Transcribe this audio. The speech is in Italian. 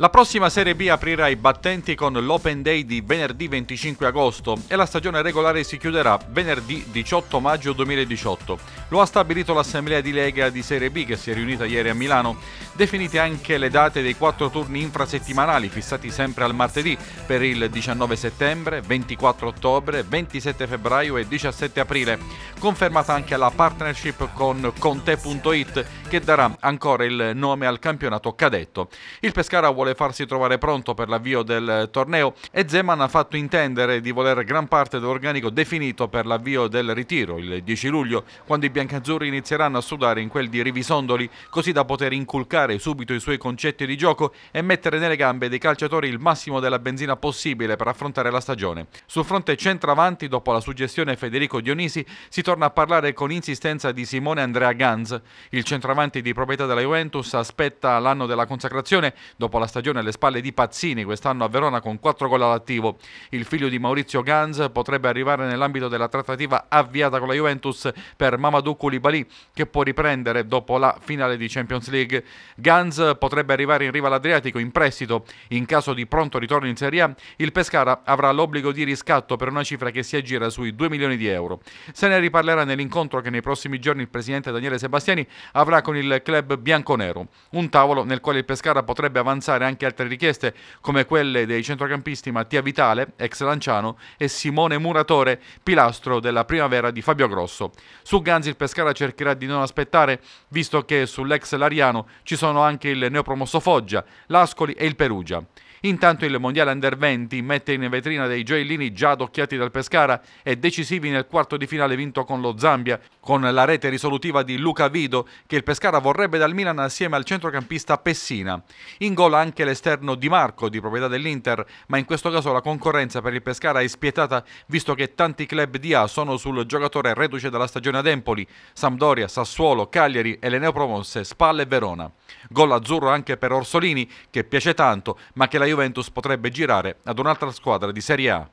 La prossima Serie B aprirà i battenti con l'Open Day di venerdì 25 agosto e la stagione regolare si chiuderà venerdì 18 maggio 2018. Lo ha stabilito l'Assemblea di Lega di Serie B che si è riunita ieri a Milano. Definite anche le date dei quattro turni infrasettimanali fissati sempre al martedì per il 19 settembre, 24 ottobre, 27 febbraio e 17 aprile. Confermata anche la partnership con Conte.it che darà ancora il nome al campionato cadetto. Il Pescara vuole farsi trovare pronto per l'avvio del torneo e Zeman ha fatto intendere di voler gran parte dell'organico definito per l'avvio del ritiro il 10 luglio, quando i biancazzurri inizieranno a sudare in quel di Rivisondoli, così da poter inculcare cambiare subito i suoi concetti di gioco e mettere nelle gambe dei calciatori il massimo della benzina possibile per affrontare la stagione. Sul fronte centravanti, dopo la suggestione Federico Dionisi, si torna a parlare con insistenza di Simone Andrea Ganz. Il centravanti di proprietà della Juventus aspetta l'anno della consacrazione dopo la stagione alle spalle di Pazzini, quest'anno a Verona con 4 gol all'attivo. Il figlio di Maurizio Ganz potrebbe arrivare nell'ambito della trattativa avviata con la Juventus per Mamadou Koulibaly che può riprendere dopo la finale di Champions League. Gans potrebbe arrivare in riva all'Adriatico in prestito. In caso di pronto ritorno in Serie A, il Pescara avrà l'obbligo di riscatto per una cifra che si aggira sui 2 milioni di euro. Se ne riparlerà nell'incontro che nei prossimi giorni il presidente Daniele Sebastiani avrà con il club bianconero. Un tavolo nel quale il Pescara potrebbe avanzare anche altre richieste, come quelle dei centrocampisti Mattia Vitale, ex Lanciano, e Simone Muratore, pilastro della primavera di Fabio Grosso. Su Gans il Pescara cercherà di non aspettare, visto che sull'ex Lariano ci sono sono anche il neopromosso Foggia, l'Ascoli e il Perugia. Intanto il Mondiale Under 20 mette in vetrina dei gioiellini già adocchiati dal Pescara e decisivi nel quarto di finale vinto con lo Zambia, con la rete risolutiva di Luca Vido che il Pescara vorrebbe dal Milan assieme al centrocampista Pessina. In gol anche l'esterno Di Marco di proprietà dell'Inter, ma in questo caso la concorrenza per il Pescara è spietata visto che tanti club di A sono sul giocatore reduce dalla stagione ad Empoli, Sampdoria, Sassuolo, Cagliari e le neopromosse Spalle e Verona. Gol azzurro anche per Orsolini che piace tanto, ma che la Juventus potrebbe girare ad un'altra squadra di Serie A.